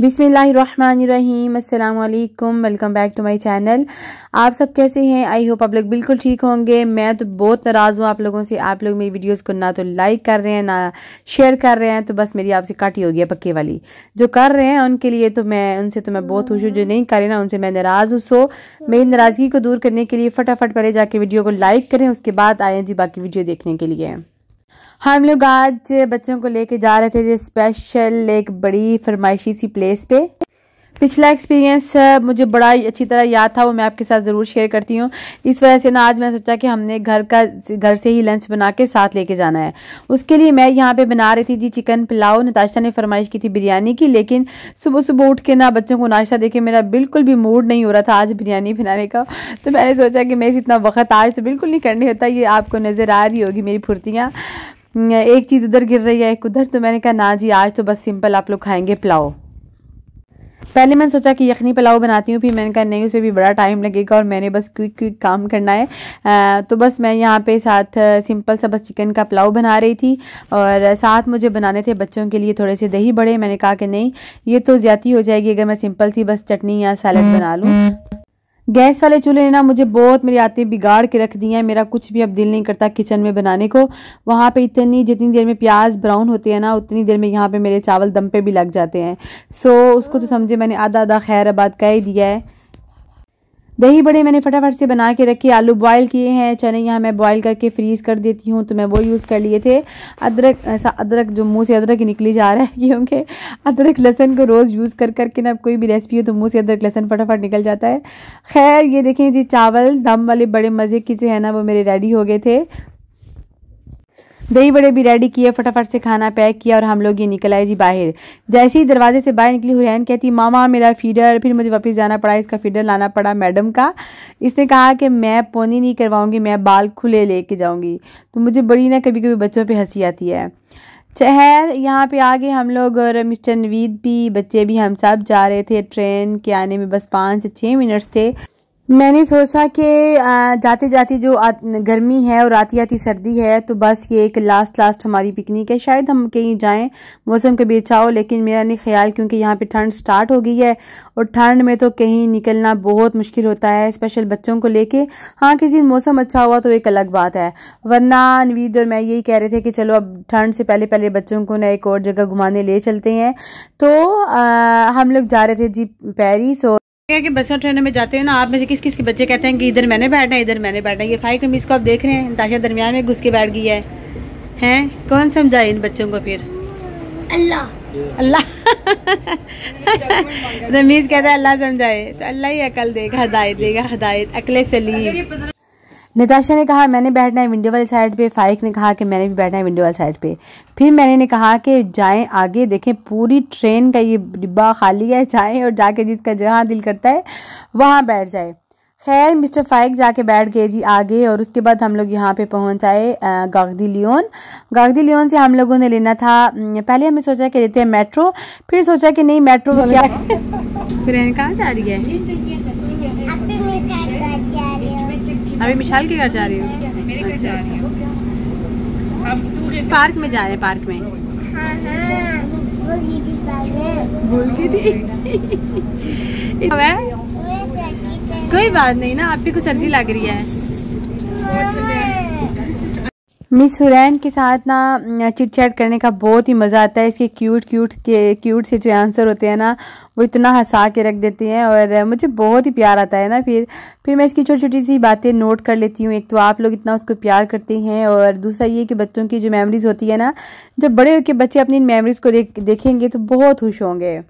बिसमीम अल्लाम welcome back to my channel आप सब कैसे हैं आई होप आप लोग बिल्कुल ठीक होंगे मैं तो बहुत नाराज़ हूँ आप लोगों से आप लोग मेरी वीडियोस को ना तो लाइक कर रहे हैं ना शेयर कर रहे हैं तो बस मेरी आपसे काटी हो गया पक्के वाली जो कर रहे हैं उनके लिए तो मैं उनसे तो मैं बहुत खुश हूँ जो नहीं रहे ना उनसे मैं नाराज़ हूँ सो मेरी नाराज़गी को दूर करने के लिए फटाफट पहले जाके वीडियो को लाइक करें उसके बाद आएँ जी बाकी वीडियो देखने के लिए हम लोग आज बच्चों को लेके जा रहे थे जो स्पेशल एक बड़ी फरमाइशी सी प्लेस पे पिछला एक्सपीरियंस मुझे बड़ा अच्छी तरह याद था वो मैं आपके साथ ज़रूर शेयर करती हूँ इस वजह से ना आज मैं सोचा कि हमने घर का घर से ही लंच बना के साथ लेके जाना है उसके लिए मैं यहाँ पे बना रही थी जी चिकन पुलाव नताशा ने फरमाइश की थी बिरयानी की लेकिन सुबह सुबह उठ के ना बच्चों को नाश्ता देखे मेरा बिल्कुल भी मूड नहीं हो रहा था आज बिरयानी बनाने का तो मैंने सोचा कि मैं इतना वक्त आज तो बिल्कुल नहीं करनी होता ये आपको नज़र आ रही होगी मेरी फुर्तियाँ एक चीज़ उधर गिर रही है एक उधर तो मैंने कहा ना जी आज तो बस सिंपल आप लोग खाएंगे पुलाव पहले मैंने सोचा कि यखनी पुलाव बनाती हूँ फिर मैंने कहा नहीं उसमें भी बड़ा टाइम लगेगा और मैंने बस क्विक क्विक काम करना है आ, तो बस मैं यहाँ पे साथ सिंपल सा बस चिकन का पुलाव बना रही थी और साथ मुझे बनाने थे बच्चों के लिए थोड़े से दही बड़े मैंने कहा कि नहीं ये तो ज़्यादा हो जाएगी अगर मैं सिंपल सी बस चटनी या सैलड बना लूँ गैस वाले चूल्हे ने ना मुझे बहुत मेरी आते बिगाड़ के रख दी हैं मेरा कुछ भी अब दिल नहीं करता किचन में बनाने को वहाँ पे इतनी जितनी देर में प्याज ब्राउन होते हैं ना उतनी देर में यहाँ पे मेरे चावल दम पे भी लग जाते हैं सो उसको तो समझे मैंने आधा आधा खैर आबाद कह ही दिया है दही बड़े मैंने फटाफट से बना के रखे आलू बॉयल किए हैं चने यहाँ मैं बॉयल करके फ्रीज़ कर देती हूँ तो मैं वो यूज़ कर लिए थे अदरक ऐसा अदरक जो मुँह से अदरक ही निकली जा रहा है क्योंकि अदरक लहसन को रोज़ यूज़ कर करके ना कोई भी रेसिपी हो तो मुँह से अदरक लहसन फटाफट निकल जाता है खैर ये देखें जी चावल दम वाले बड़े मज़े की जो है ना वो मेरे रेडी हो गए थे दही बड़े भी रेडी किए फटाफट से खाना पैक किया और हम लोग ये निकल आए जी बाहर जैसे ही दरवाजे से बाहर निकली हुरैन कहती मामा मेरा फीडर फिर मुझे वापस जाना पड़ा इसका फीडर लाना पड़ा मैडम का इसने कहा कि मैं पोनी नहीं करवाऊंगी मैं बाल खुले लेके जाऊंगी तो मुझे बड़ी ना कभी कभी बच्चों पर हंसी आती है शहर यहाँ पे आगे हम लोग और मिस्टर नवीद भी बच्चे भी हम सब जा रहे थे ट्रेन के आने में बस पाँच से छः मिनट्स थे मैंने सोचा कि जाते जाते जो गर्मी है और आती आती सर्दी है तो बस ये एक लास्ट लास्ट हमारी पिकनिक है शायद हम कहीं जाएं मौसम के बीच हो लेकिन मेरा नहीं ख्याल क्योंकि यहाँ पे ठंड स्टार्ट हो गई है और ठंड में तो कहीं निकलना बहुत मुश्किल होता है स्पेशल बच्चों को लेके हाँ किसी मौसम अच्छा हुआ तो एक अलग बात है वरना नवीद और मैं यही कह रहे थे कि चलो अब ठंड से पहले पहले बच्चों को ना एक और जगह घुमाने ले चलते हैं तो आ, हम लोग जा रहे थे जी पेरिस और કે કે બસ ટ્રેનમે જાતે હોના આપમેસે કિસ કિસકે બચ્ચે કહેતે હે કે इधर મેને બેઠા હે इधर મેને બેઠા હે ય ફાઈટ રમીસ કો આપ દેખ રહે હે તાશા درمیان મે घुसકે બેઠ ગઈ હે હે કોન સમજાય ઇન બચ્ચો કો ફિર અલ્લાહ અલ્લાહ રમીસ કહેતા હે અલ્લાહ સમજાયે તો અલ્લાહ હી અકલ દેગા હદાયત દેગા હદાયત અક્લે સલી नताशा ने कहा मैंने बैठना है विंडो वाली साइड पे फाइक ने कहा कि मैंने भी बैठना है विंडो वाली साइड पे फिर मैंने ने कहा कि जाएं आगे देखें पूरी ट्रेन का ये डिब्बा खाली है जाएं और जाके जिसका जहां दिल करता है वहाँ बैठ जाए खैर मिस्टर फाइक जाके बैठ गए जी आगे और उसके बाद हम लोग यहाँ पे पहुँच आए गागदी लियोन गागदी लियोन से हम लोगों ने लेना था पहले हमने सोचा कि लेते हैं मेट्रो फिर सोचा कि नहीं मेट्रो क्या ट्रेन कहाँ जा रही है अभी विशाल के घर जा रही हूँ पार्क में जा रहे हैं पार्क में हाँ, हाँ। कोई बात नहीं ना आप भी को सर्दी लग रही है मिस हुरैन के साथ ना चिट चैट करने का बहुत ही मज़ा आता है इसके क्यूट क्यूट के क्यूट से जो आंसर होते हैं ना वो इतना हंसा के रख देती हैं और मुझे बहुत ही प्यार आता है ना फिर फिर मैं इसकी छोटी छोटी सी बातें नोट कर लेती हूँ एक तो आप लोग इतना उसको प्यार करते हैं और दूसरा ये कि बच्चों की जो मेमोरीज़ होती है ना जब बड़े होकर बच्चे अपनी मेमोरीज़ को देख देखेंगे तो बहुत खुश होंगे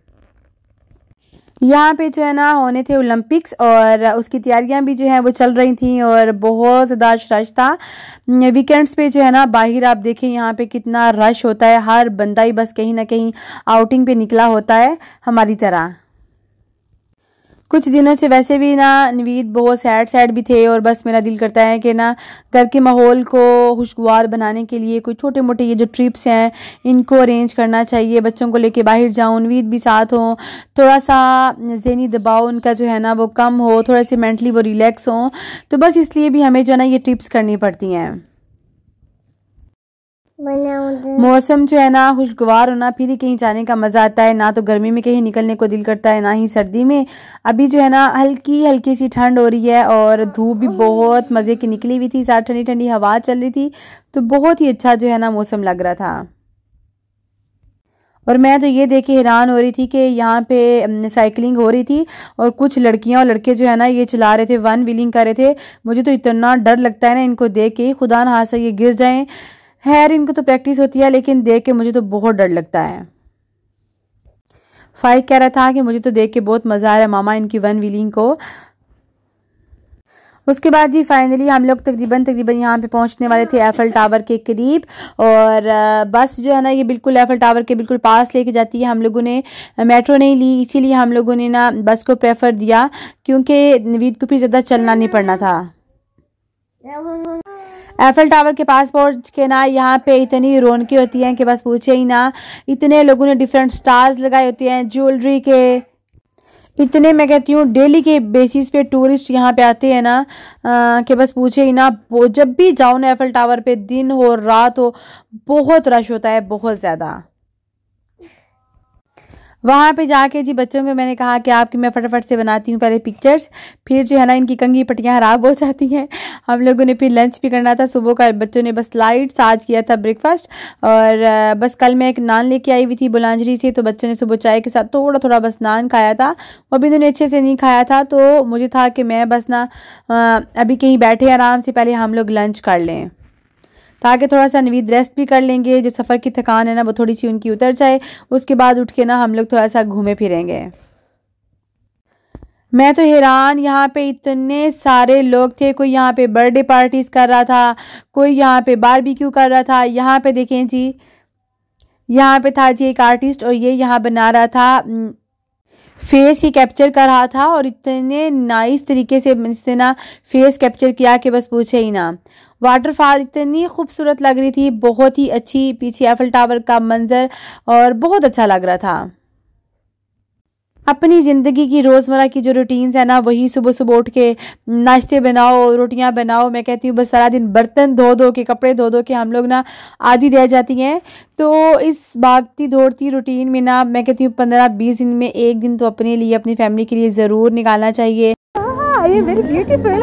यहाँ पे जो है ना होने थे ओलंपिक्स और उसकी तैयारियां भी जो है वो चल रही थी और बहुत ज़्यादा रश था वीकेंड्स पे जो है ना बाहर आप देखें यहाँ पे कितना रश होता है हर बंदा ही बस कहीं ना कहीं आउटिंग पे निकला होता है हमारी तरह कुछ दिनों से वैसे भी ना नवीद बहुत सैड सैड भी थे और बस मेरा दिल करता है कि ना घर के माहौल को खुशगवार बनाने के लिए कोई छोटे मोटे ये जो ट्रिप्स हैं इनको अरेंज करना चाहिए बच्चों को लेके बाहर जाऊँ नवीद भी साथ हों थोड़ा सा जहनी दबाव उनका जो है ना वो कम हो थोड़ा से मैंटली वो रिलैक्स हों तो बस इसलिए भी हमें जो है ना ये ट्रिप्स करनी पड़ती हैं मौसम जो है ना खुशगवार होना फिर ही कहीं जाने का मज़ा आता है ना तो गर्मी में कहीं निकलने को दिल करता है ना ही सर्दी में अभी जो है ना हल्की हल्की सी ठंड हो रही है और धूप भी बहुत मज़े की निकली हुई थी साथ ठंडी ठंडी हवा चल रही थी तो बहुत ही अच्छा जो है ना मौसम लग रहा था और मैं तो ये देख के हैरान हो रही थी कि यहाँ पे साइकिलिंग हो रही थी और कुछ लड़कियाँ और लड़के जो है ना ये चला रहे थे वन व्हीलिंग कर रहे थे मुझे तो इतना डर लगता है ना इनको देख के खुदा ना हादसा ये गिर जाएं खैर इनको तो प्रैक्टिस होती है लेकिन देख के मुझे तो बहुत डर लगता है फाइक कह रहा था कि मुझे तो देख के बहुत मज़ा आ रहा है मामा इनकी वन व्हीलिंग को उसके बाद जी फाइनली हम लोग तकरीबन तकरीबन यहाँ पे पहुँचने वाले थे एफल टावर के करीब और बस जो है ना ये बिल्कुल एफल टावर के बिल्कुल पास लेके जाती है हम लोगों ने मेट्रो नहीं ली इसीलिए हम लोगों ने ना बस को प्रेफर दिया क्योंकि नवीद को फिर ज़्यादा चलना नहीं पड़ना था एफएल टावर के पास पहुंच के ना यहाँ पे इतनी रौनकी होती है कि बस पूछे ही ना इतने लोगों ने डिफरेंट स्टार्स लगाए होते हैं ज्वेलरी के इतने मैं कहती हूँ डेली के बेसिस पे टूरिस्ट यहाँ पे आते हैं ना कि बस पूछे ही ना जब भी जाओ ना एफल टावर पे दिन हो रात हो बहुत रश होता है बहुत ज़्यादा वहाँ पे जाके जी बच्चों को मैंने कहा कि आपकी मैं फटाफट से बनाती हूँ पहले पिक्चर्स फिर जो है ना इनकी कंगी पट्टियाँ ख़राब हो जाती हैं हम लोगों ने फिर लंच भी करना था सुबह का बच्चों ने बस लाइट साज किया था ब्रेकफास्ट और बस कल मैं एक नान लेके आई हुई थी बुलांजरी से तो बच्चों ने सुबह चाय के साथ थोड़ा थोड़ा बस नान खाया था वो भी इन्होंने अच्छे से नहीं खाया था तो मुझे था कि मैं बस ना अभी कहीं बैठे आराम से पहले हम लोग लंच कर लें ताकि थोड़ा सा नवीद रेस्ट भी कर लेंगे जो सफ़र की थकान है ना वो थोड़ी सी उनकी उतर जाए उसके बाद उठ के ना हम लोग थोड़ा सा घूमे फिरेंगे मैं तो हैरान यहाँ पे इतने सारे लोग थे कोई यहाँ पे बर्थडे पार्टीज़ कर रहा था कोई यहाँ पे बारबेक्यू कर रहा था यहाँ पे देखें जी यहाँ पे था जी एक आर्टिस्ट और ये यहाँ बना रहा था फेस ही कैप्चर कर रहा था और इतने नाइस तरीके से इसने ना फेस कैप्चर किया कि बस पूछे ही ना वाटरफॉल इतनी खूबसूरत लग रही थी बहुत ही अच्छी पीछे एफल टावर का मंजर और बहुत अच्छा लग रहा था अपनी ज़िंदगी की रोज़मर्रा की जो रूटीन्स है ना वही सुबह सुबह उठ के नाश्ते बनाओ रोटियां बनाओ मैं कहती हूँ बस सारा दिन बर्तन धो धो के कपड़े धो धो के हम लोग ना आधी रह जाती हैं तो इस भागती दौड़ती रूटीन में ना मैं कहती हूँ पंद्रह बीस दिन में एक दिन तो अपने लिए अपनी फैमिली के लिए ज़रूर निकालना चाहिए Yeah, you're very beautiful. है.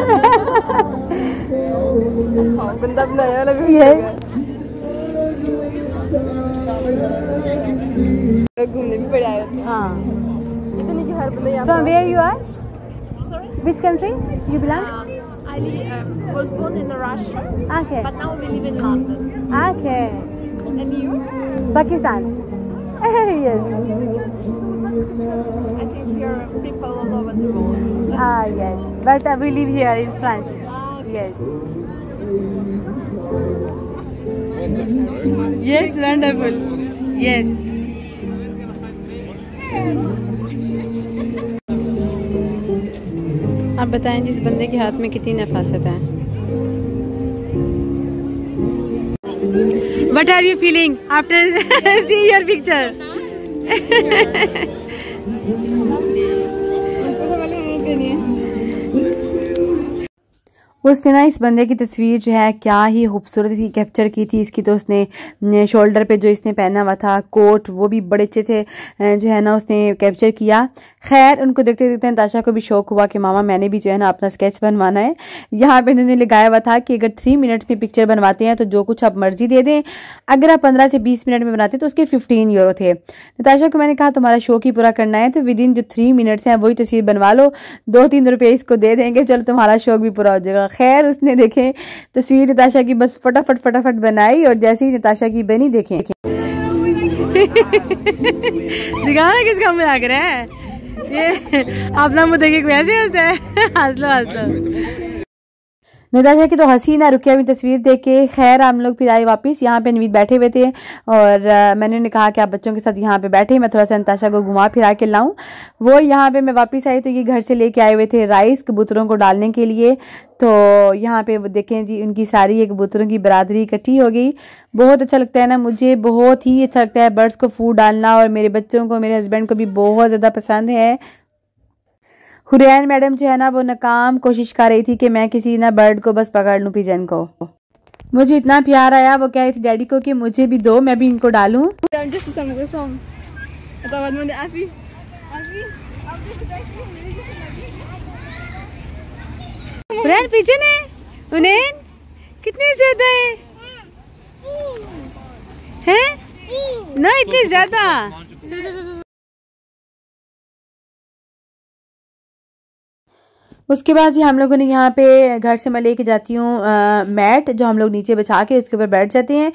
घूमने भी पड़ा है हाँ इतनी कि हर बंदा यहाँ From where you are? Sorry. Which country? You belong? Uh, I uh, was born in Russia. Okay. But now we live in London. Okay. And you? Pakistan. yes. I think here are people all over the world. Ah, yes. But uh, we live here in France. Ah, okay. Yes. Yes, wonderful. Yes. आप बताएं जिस बंदे के हाथ में कितनी नफासत है What are you feeling after seeing your picture? उसने ना इस बंदे की तस्वीर जो है क्या ही खूबसूरत इसकी कैप्चर की थी इसकी तो उसने शोल्डर पे जो इसने पहना हुआ था कोट वो भी बड़े अच्छे से जो है ना उसने कैप्चर किया खैर उनको देखते देखते नताशा को भी शौक हुआ कि मामा मैंने भी जो है ना अपना स्केच बनवाना है यहाँ पे उन्होंने लगाया हुआ था कि अगर थ्री मिनट में पिक्चर बनवाते हैं तो जो कुछ आप मर्जी दे दें अगर आप पंद्रह से बीस मिनट में बनाते तो उसके फिफ्टीन यूरो थे नताशा को मैंने कहा तुम्हारा शौक ही पूरा करना है तो विद इन जो थ्री मिनट्स हैं वही तस्वीर बनवा लो दो तीन रुपये इसको दे देंगे चलो तुम्हारा शौक भी पूरा हो जाएगा खैर उसने देखें तस्वीर नताशा की बस फटाफट फटाफट बनाई और जैसे ही नताशा की बनी देखें रहे किसका मुँह लग रहा है ये अपना मुझे देखे वैसे ऐसे है हंस लो हंस लो नदाजा की तो हसीन ना रुकिया हुई तस्वीर देख के खैर हम लोग फिर आए वापस यहाँ पे नवीद बैठे हुए थे और आ, मैंने उन्हें कहा कि आप बच्चों के साथ यहाँ पे बैठे मैं थोड़ा सा नताशा को घुमा फिरा के लाऊं वो यहाँ पे मैं वापस आई तो ये घर से लेके आए हुए थे राइस कबूतरों को डालने के लिए तो यहाँ पे वो देखें जी उनकी सारी एक कबूतरों की बरादरी इकट्ठी हो गई बहुत अच्छा लगता है ना मुझे बहुत ही अच्छा लगता है बर्ड्स को फूड डालना और मेरे बच्चों को मेरे हस्बैंड को भी बहुत ज़्यादा पसंद है हुरैन मैडम जो है ना वो नाकाम कोशिश कर रही थी कि मैं किसी ना बर्ड को बस पकड़ लूँ पिजन को मुझे इतना प्यार आया वो कह रही थी डैडी को कि मुझे भी दो मैं भी इनको डालूँ पिजन है हुनैन कितने ज्यादा है हैं? ना इतने ज्यादा उसके बाद जी हम लोगों ने यहाँ पे घर से मैं लेके जाती हूँ मैट जो हम लोग नीचे बिछा के उसके ऊपर बैठ जाते हैं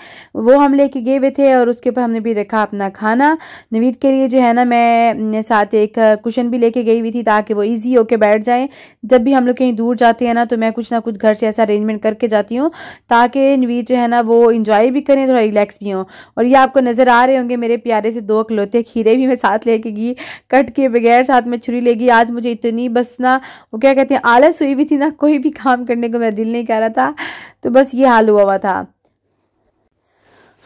वो हम लेके गए हुए थे और उसके ऊपर हमने भी रखा अपना खाना नवीद के लिए जो है ना मैं साथ एक कुशन भी लेके गई हुई थी ताकि वो ईजी होके बैठ जाए जब भी हम लोग कहीं दूर जाते हैं ना तो मैं कुछ ना कुछ घर से ऐसा अरेंजमेंट करके जाती हूँ ताकि नवीद जो है ना वो इंजॉय भी करें थोड़ा रिलैक्स भी हों और ये आपको नज़र आ रहे होंगे मेरे प्यारे से दो अकलौते खीरे भी मैं साथ लेके गई कट के बगैर साथ में छुरी लेगी आज मुझे इतनी बस ना वो क्या कहते हैं आलस हुई भी थी ना कोई भी काम करने को मेरा दिल नहीं कर रहा था तो बस ये हाल हुआ हुआ था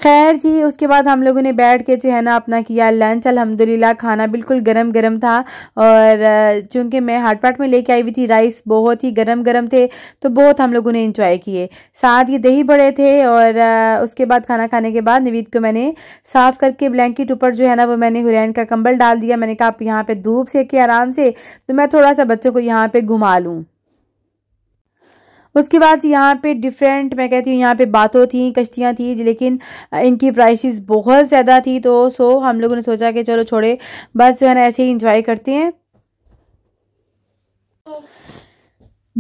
खैर जी उसके बाद हम लोगों ने बैठ के जो है ना अपना किया लंच अल्हम्दुलिल्लाह खाना बिल्कुल गरम गरम था और चूंकि मैं हाट पाट में लेके आई हुई थी राइस बहुत ही गरम गरम थे तो बहुत हम लोगों ने इंजॉय किए साथ ये दही बड़े थे और उसके बाद खाना खाने के बाद नवीद को मैंने साफ़ करके ब्लैंकेट ऊपर जो है ना वो मैंने हुरैन का कंबल डाल दिया मैंने कहा आप यहाँ पर धूप सेके आराम से तो मैं थोड़ा सा बच्चों को यहाँ पर घुमा लूँ उसके बाद यहाँ पे डिफरेंट मैं कहती हूँ यहाँ पे बातों थी कश्तियाँ थी लेकिन इनकी प्राइसेस बहुत ज़्यादा थी तो सो हम लोगों ने सोचा कि चलो छोड़े बस जो है ना ऐसे ही इंजॉय करते हैं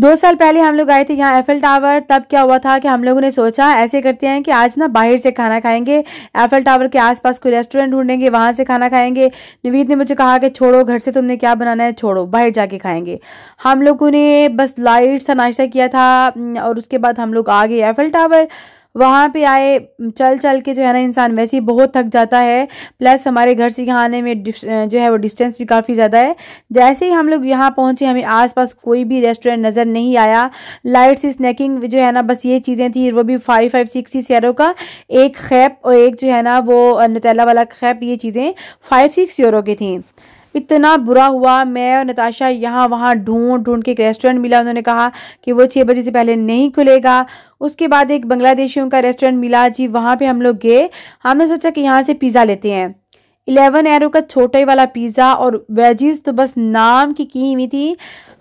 दो साल पहले हम लोग आए थे यहाँ एफिल टावर तब क्या हुआ था कि हम लोगों ने सोचा ऐसे करते हैं कि आज ना बाहर से खाना खाएंगे एफिल टावर के आसपास कोई रेस्टोरेंट ढूंढेंगे वहाँ से खाना खाएंगे नवीद ने मुझे कहा कि छोड़ो घर से तुमने क्या बनाना है छोड़ो बाहर जाके खाएंगे हम लोगों ने बस लाइट सा नाश्ता किया था और उसके बाद हम लोग आ गए एफिल टावर वहाँ पे आए चल चल के जो है ना इंसान वैसे ही बहुत थक जाता है प्लस हमारे घर से यहाँ आने में जो है वो डिस्टेंस भी काफ़ी ज़्यादा है जैसे ही हम लोग यहाँ पहुँचे हमें आसपास कोई भी रेस्टोरेंट नज़र नहीं आया लाइट से स्नैकिंग जो है ना बस ये चीज़ें थी वो भी फाइव फाइव सिक्स सी सीरो का एक खैप और एक जो है ना वो नतेला वाला खैप ये चीज़ें फाइव सिक्स यूरो की थी इतना बुरा हुआ मैं और नताशा यहाँ वहाँ ढूंढ ढूंढ के एक रेस्टोरेंट मिला उन्होंने कहा कि वो छः बजे से पहले नहीं खुलेगा उसके बाद एक बांग्लादेशियों का रेस्टोरेंट मिला जी वहाँ पर हम लोग गए हमने सोचा कि यहाँ से पिज़्ज़ा लेते हैं इलेवन एरो का छोटा ही वाला पिज़्ज़ा और वेजिस तो बस नाम की की हुई थी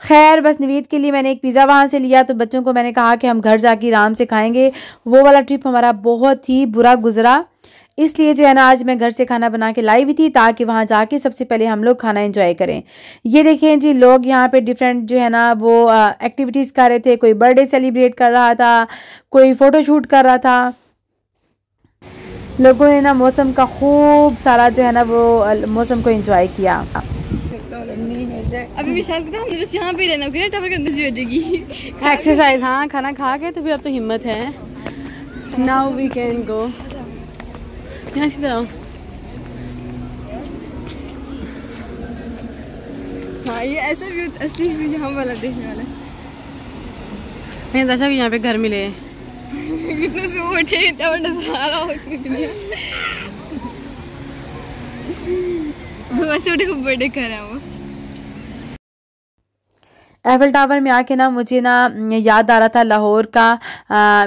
खैर बस नवीद के लिए मैंने एक पिज़्ज़ा वहाँ से लिया तो बच्चों को मैंने कहा कि हम घर जाके आराम से खाएंगे वो वाला ट्रिप हमारा बहुत ही बुरा गुजरा इसलिए जो है ना आज मैं घर से खाना बना के लाई हुई थी ताकि वहाँ जाके सबसे पहले हम लोग खाना एंजॉय करें ये देखें जी लोग यहाँ पे डिफरेंट जो है ना वो एक्टिविटीज़ कर रहे थे कोई बर्थडे सेलिब्रेट कर रहा था कोई फ़ोटोशूट कर रहा था लोगों ने ना मौसम का खूब सारा जो है ना वो मौसम को एंजॉय किया अभी भी शायद बस यहाँ पे रहना टावर के अंदर एक्सरसाइज हाँ खाना खा के तो फिर अब तो हिम्मत है नाउ वी कैन गो यहाँ इसी तरह हाँ ये ऐसा व्यू असली व्यू यहाँ वाला देखने वाला मैंने दशा कि यहाँ पे घर मिले कितने से उठे इतना नजारा हो कितने वैसे उठे खूब बर्थडे कर रहा हूँ एफिल टावर में आके ना मुझे ना याद आ रहा था लाहौर का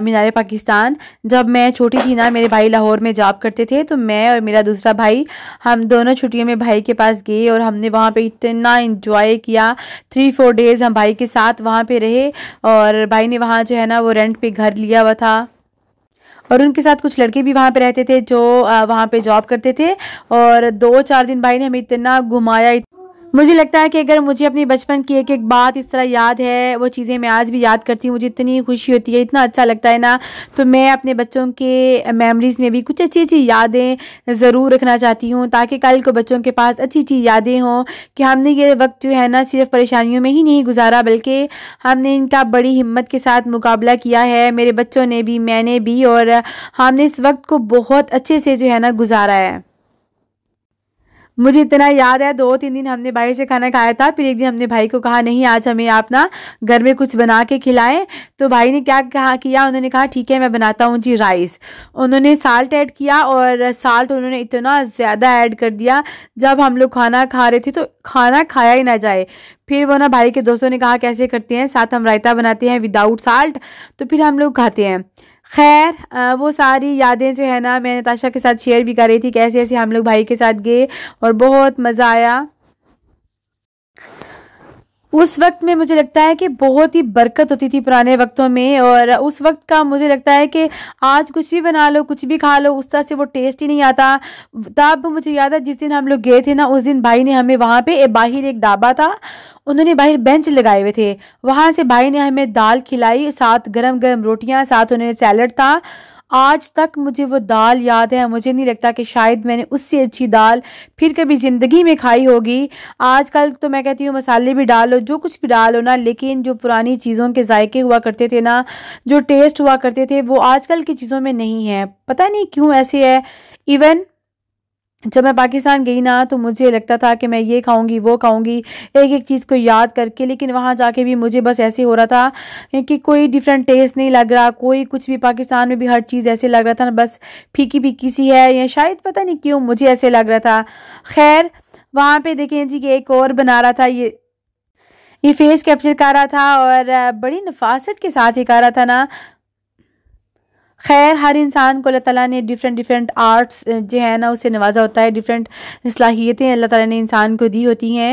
मीनार पाकिस्तान जब मैं छोटी थी ना मेरे भाई लाहौर में जॉब करते थे तो मैं और मेरा दूसरा भाई हम दोनों छुट्टियों में भाई के पास गए और हमने वहाँ पे इतना इन्जॉय किया थ्री फोर डेज़ हम भाई के साथ वहाँ पे रहे और भाई ने वहाँ जो है ना वो रेंट पे घर लिया हुआ था और उनके साथ कुछ लड़के भी वहाँ पे रहते थे जो वहाँ पे जॉब करते थे और दो चार दिन भाई ने हमें इतना घुमाया मुझे लगता है कि अगर मुझे अपने बचपन की एक एक बात इस तरह याद है वो चीज़ें मैं आज भी याद करती हूँ मुझे इतनी खुशी होती है इतना अच्छा लगता है ना तो मैं अपने बच्चों के मेमोरीज़ में भी कुछ अच्छी अच्छी यादें ज़रूर रखना चाहती हूँ ताकि कल को बच्चों के पास अच्छी अच्छी यादें हों कि हमने ये वक्त जो है ना सिर्फ परेशानियों में ही नहीं गुजारा बल्कि हमने इनका बड़ी हिम्मत के साथ मुकाबला किया है मेरे बच्चों ने भी मैंने भी और हमने इस वक्त को बहुत अच्छे से जो है ना गुजारा है मुझे इतना याद है दो तीन दिन हमने बाहर से खाना खाया था फिर एक दिन हमने भाई को कहा नहीं आज हमें आप ना घर में कुछ बना के खिलाएं तो भाई ने क्या कहा किया उन्होंने कहा ठीक है मैं बनाता हूँ जी राइस उन्होंने साल्ट ऐड किया और साल्ट उन्होंने इतना ज़्यादा ऐड कर दिया जब हम लोग खाना खा रहे थे तो खाना खाया ही ना जाए फिर वो ना भाई के दोस्तों ने कहा कैसे करते हैं साथ हम रायता बनाते हैं विदाउट साल्ट तो फिर हम लोग खाते हैं खैर वो सारी यादें जो है ना मैं नताशा के साथ शेयर भी कर रही थी कैसे ऐसे हम लोग भाई के साथ गए और बहुत मज़ा आया उस वक्त में मुझे लगता है कि बहुत ही बरकत होती थी पुराने वक्तों में और उस वक्त का मुझे लगता है कि आज कुछ भी बना लो कुछ भी खा लो उस तरह से वो टेस्ट ही नहीं आता तब मुझे याद है जिस दिन हम लोग गए थे ना उस दिन भाई ने हमें वहाँ पे बाहर एक ढाबा था उन्होंने बाहर बेंच लगाए हुए थे वहाँ से भाई ने हमें दाल खिलाई साथ गर्म गर्म रोटियाँ साथ उन्होंने सैलड था आज तक मुझे वो दाल याद है मुझे नहीं लगता कि शायद मैंने उससे अच्छी दाल फिर कभी ज़िंदगी में खाई होगी आजकल तो मैं कहती हूँ मसाले भी डालो जो कुछ भी डालो ना लेकिन जो पुरानी चीज़ों के जायके हुआ करते थे ना जो टेस्ट हुआ करते थे वो आजकल की चीज़ों में नहीं है पता नहीं क्यों ऐसे है इवन जब मैं पाकिस्तान गई ना तो मुझे लगता था कि मैं ये खाऊंगी वो खाऊंगी एक एक चीज़ को याद करके लेकिन वहाँ जाके भी मुझे बस ऐसे हो रहा था कि कोई डिफरेंट टेस्ट नहीं लग रहा कोई कुछ भी पाकिस्तान में भी हर चीज़ ऐसे लग रहा था ना बस फीकी फीकी सी है या शायद पता नहीं क्यों मुझे ऐसे लग रहा था खैर वहाँ पे देखें जी कि एक और बना रहा था ये ये फेस कैप्चर कर रहा था और बड़ी नफासत के साथ ही कर रहा था ना खैर हर इंसान को अल्लाह ताला ने डिफरेंट डिफरेंट आर्ट्स जो है ना उससे नवाजा होता है डिफरेंट सलाहियतें अल्लाह ताला ने इंसान को दी होती हैं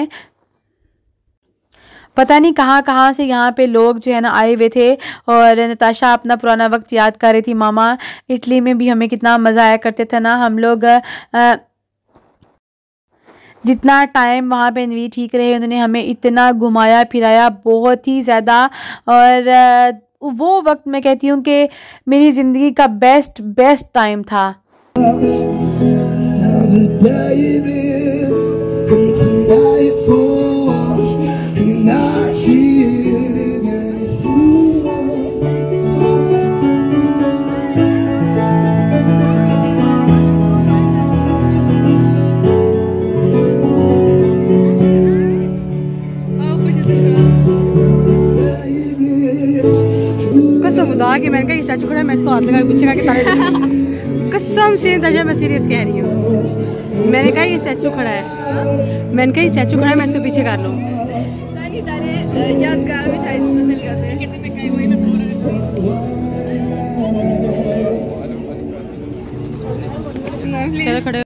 पता नहीं कहाँ कहाँ से यहाँ पे लोग जो है ना आए हुए थे और नताशा अपना पुराना वक्त याद कर रही थी मामा इटली में भी हमें कितना मज़ा आया करते थे ना हम लोग आ, जितना टाइम वहाँ पे नवी ठीक रहे उन्होंने हमें इतना घुमाया फिराया बहुत ही ज़्यादा और वो वक्त मैं कहती हूँ कि मेरी ज़िंदगी का बेस्ट बेस्ट टाइम था दबा के मैंने कहा चाचू खड़ा है मैं इसको हाथ लगा के पूछेगा कि सारे कसम से तजा मैं सीरियस कह रही हूँ मैंने कहा ये स्टैचू खड़ा है मैंने कहा स्टैचू खड़ा है मैं इसको पीछे कर लूँ चलो खड़े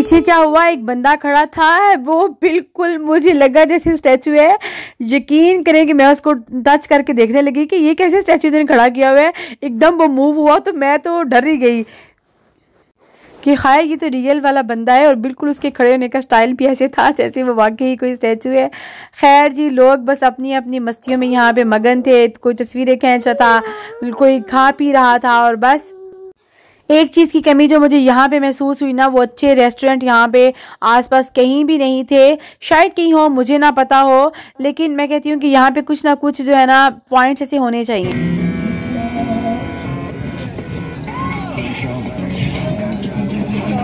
पीछे क्या हुआ एक बंदा खड़ा था वो बिल्कुल मुझे लगा जैसे स्टैचू है यकीन करें कि मैं उसको टच करके देखने लगी कि ये कैसे स्टैचू ने खड़ा किया हुआ है एकदम वो मूव हुआ तो मैं तो डर ही गई कि खैर ये तो रियल वाला बंदा है और बिल्कुल उसके खड़े होने का स्टाइल भी ऐसे था जैसे वो वाकई ही कोई स्टैचू है खैर जी लोग बस अपनी अपनी मस्तियों में यहाँ पे मगन थे कोई तस्वीरें खींच रहा था कोई खा पी रहा था और बस एक चीज़ की कमी जो मुझे यहाँ पे महसूस हुई ना वो अच्छे रेस्टोरेंट यहाँ पे आसपास कहीं भी नहीं थे शायद कहीं हो मुझे ना पता हो लेकिन मैं कहती हूँ कि यहाँ पे कुछ ना कुछ जो है ना पॉइंट्स ऐसे होने चाहिए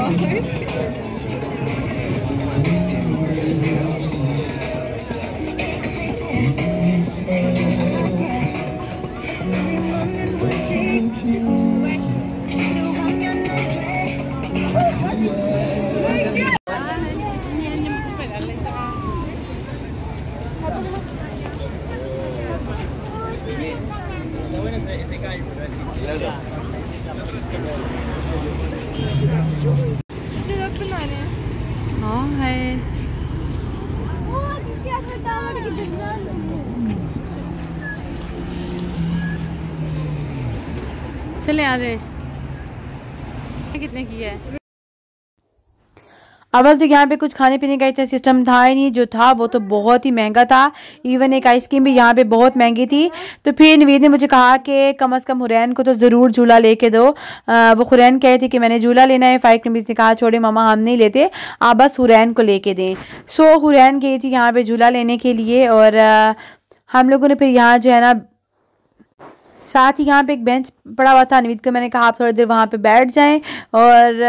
Okay. कितने की है अब जो यहाँ पे कुछ खाने पीने का इतना सिस्टम था ही नहीं जो था वो तो बहुत ही महंगा था इवन एक आइसक्रीम भी यहाँ पे बहुत महंगी थी तो फिर नवीद ने मुझे कहा कि कम से कम हुरैन को तो ज़रूर झूला लेके दो आ, वो हुरैन कहे थे कि मैंने झूला लेना है फ़ाइव किलोमीटर ने कहा छोड़े मामा हम नहीं लेते आप बस हुरैन को ले दें सो हुरैन गई थी यहाँ पर झूला लेने के लिए और आ, हम लोगों ने फिर यहाँ जो है ना साथ ही यहाँ पे एक बेंच पड़ा हुआ था अनविद को मैंने कहा आप थोड़ी देर वहाँ पे बैठ जाएं और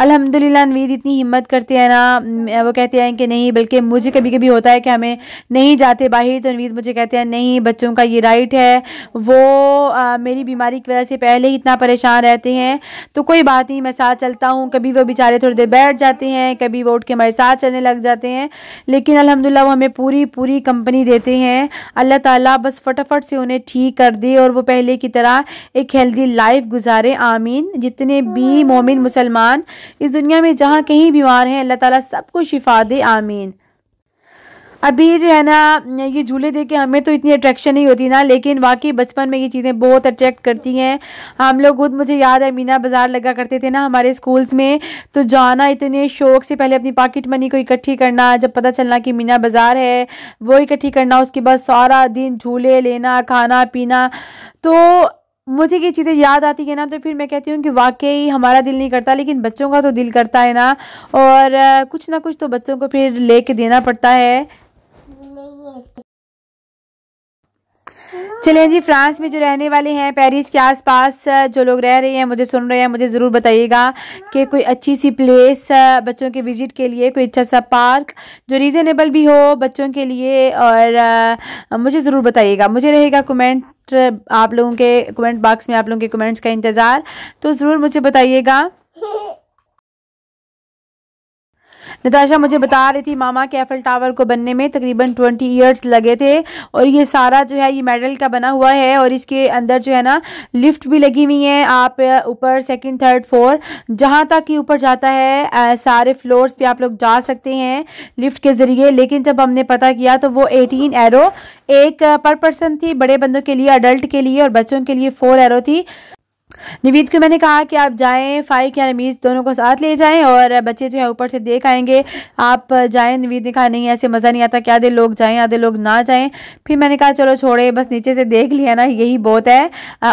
अल्हम्दुलिल्लाह नवीद इतनी हिम्मत करते हैं ना हाँ। वो कहते हैं कि नहीं बल्कि मुझे कभी कभी होता है कि हमें नहीं जाते बाहर तो नवीद मुझे कहते हैं नहीं बच्चों का ये राइट है वो आ, मेरी बीमारी की वजह से पहले ही इतना परेशान रहते हैं तो कोई बात नहीं मैं साथ चलता हूँ कभी वो बेचारे थोड़ी देर बैठ जाते हैं कभी वो उठ के हमारे साथ चलने लग जाते हैं लेकिन अलहमदिल्ला वो हमें पूरी पूरी कंपनी देते हैं अल्लाह ताला बस फटाफट से उन्हें ठीक कर दे और वो पहले की तरह एक हेल्दी लाइफ गुजारे आमीन जितने भी हाँ। मोमिन मुसलमान इस दुनिया में जहाँ कहीं बीमार हैं अल्लाह ताला सबको शिफा दे आमीन अभी जो है ना ये झूले देखे के हमें तो इतनी अट्रैक्शन नहीं होती ना लेकिन वाकई बचपन में ये चीज़ें बहुत अट्रैक्ट करती हैं हम लोग खुद मुझे याद है मीना बाज़ार लगा करते थे ना हमारे स्कूल्स में तो जाना इतने शौक से पहले अपनी पॉकेट मनी को इकट्ठी करना जब पता चलना कि मीना बाज़ार है वो इकट्ठी करना उसके बाद सारा दिन झूले लेना खाना पीना तो मुझे ये चीज़ें याद आती है ना तो फिर मैं कहती हूँ कि वाकई हमारा दिल नहीं करता लेकिन बच्चों का तो दिल करता है ना और कुछ ना कुछ तो बच्चों को फिर ले देना पड़ता है चलें जी फ्रांस में जो रहने वाले हैं पेरिस के आसपास जो लोग रह रहे हैं मुझे सुन रहे हैं मुझे ज़रूर बताइएगा कि कोई अच्छी सी प्लेस बच्चों के विज़िट के लिए कोई अच्छा सा पार्क जो रीज़नेबल भी हो बच्चों के लिए और मुझे ज़रूर बताइएगा मुझे रहेगा कमेंट आप लोगों के कमेंट बॉक्स में आप लोगों के कमेंट्स का इंतज़ार तो ज़रूर मुझे बताइएगा नताशा मुझे बता रही थी मामा के एफल टावर को बनने में तकरीबन ट्वेंटी ईयर्स लगे थे और ये सारा जो है ये मेडल का बना हुआ है और इसके अंदर जो है ना लिफ्ट भी लगी हुई है आप ऊपर सेकंड थर्ड फोर जहाँ तक ये ऊपर जाता है आ, सारे फ्लोर्स पे आप लोग जा सकते हैं लिफ्ट के ज़रिए लेकिन जब हमने पता किया तो वो एटीन एरो एक पर पर्सन थी बड़े बंदों के लिए अडल्ट के लिए और बच्चों के लिए फोर एरो थी नवीद को मैंने कहा कि आप जाएं फाइक या नमीज़ दोनों को साथ ले जाएं और बच्चे जो है ऊपर से देख आएंगे आप जाएं नवीद ने कहा नहीं ऐसे मज़ा नहीं आता कि आधे लोग जाएं आधे लोग ना जाएं फिर मैंने कहा चलो छोड़े बस नीचे से देख लिया ना यही बहुत है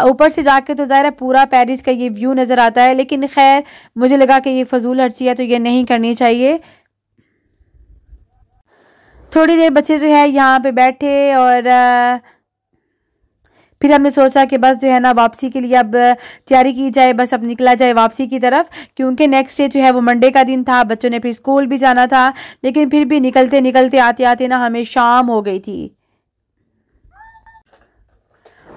ऊपर से जाके तो ज़ाहिर पूरा पेरिस का ये व्यू नज़र आता है लेकिन खैर मुझे लगा कि ये फजूल हर्ची है तो ये नहीं करनी चाहिए थोड़ी देर बच्चे जो है यहाँ पे बैठे और आ, फिर हमने सोचा कि बस जो है ना वापसी के लिए अब तैयारी की जाए बस अब निकला जाए वापसी की तरफ क्योंकि नेक्स्ट डे जो है वो मंडे का दिन था बच्चों ने फिर स्कूल भी जाना था लेकिन फिर भी निकलते निकलते आते आते ना हमें शाम हो गई थी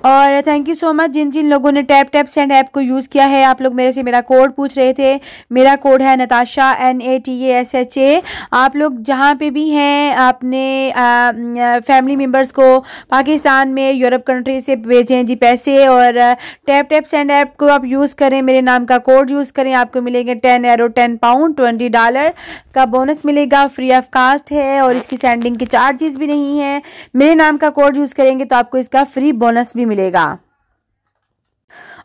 और थैंक यू सो मच जिन जिन लोगों ने टैप टैप सेंड ऐप को यूज़ किया है आप लोग मेरे से मेरा कोड पूछ रहे थे मेरा कोड है Natasha N A T A S H A आप लोग जहाँ पे भी हैं आपने फैमिली मेम्बर्स को पाकिस्तान में यूरोप कंट्री से भेजें जी पैसे और टैप टैप सेंड ऐप को आप यूज़ करें मेरे नाम का कोड यूज़ करें आपको मिलेंगे ten euro ten pound twenty dollar का बोनस मिलेगा फ्री ऑफ कास्ट है और इसकी सेंडिंग के चार्जेस भी नहीं है मेरे नाम का कोड यूज़ करेंगे तो आपको इसका फ्री बोनस भी मिलेगा मिलेगा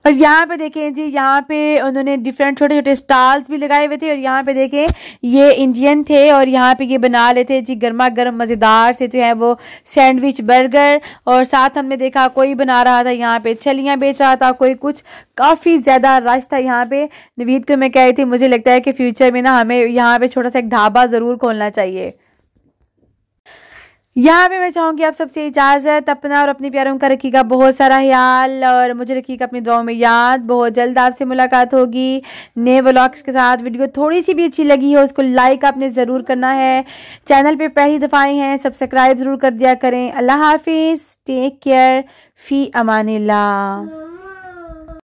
और यहाँ पे देखें जी यहाँ पे उन्होंने डिफरेंट छोटे छोटे स्टॉल्स भी लगाए हुए थे और यहाँ पे देखें ये इंडियन थे और यहाँ पे ये बना लेते थे जी गर्मा गर्म मज़ेदार से जो है वो सैंडविच बर्गर और साथ हमने देखा कोई बना रहा था यहाँ पे छलियाँ बेच रहा था कोई कुछ काफ़ी ज़्यादा रश था यहाँ पे नवीद को मैं कह रही थी मुझे लगता है कि फ्यूचर में ना हमें यहाँ पे छोटा सा एक ढाबा ज़रूर खोलना चाहिए यहाँ पे मैं चाहूंगी आप सबसे इजाज़त अपना और अपने प्यारों का रखिएगा बहुत सारा ख्याल और मुझे रखिएगा अपनी दुआओं में याद बहुत जल्द आपसे मुलाकात होगी नए ब्लॉग्स के साथ वीडियो थोड़ी सी भी अच्छी लगी हो उसको लाइक आपने ज़रूर करना है चैनल पे पहली दफ़ा आए हैं सब्सक्राइब ज़रूर कर दिया करें अल्लाह हाफिज़ टेक केयर फ़ी अमान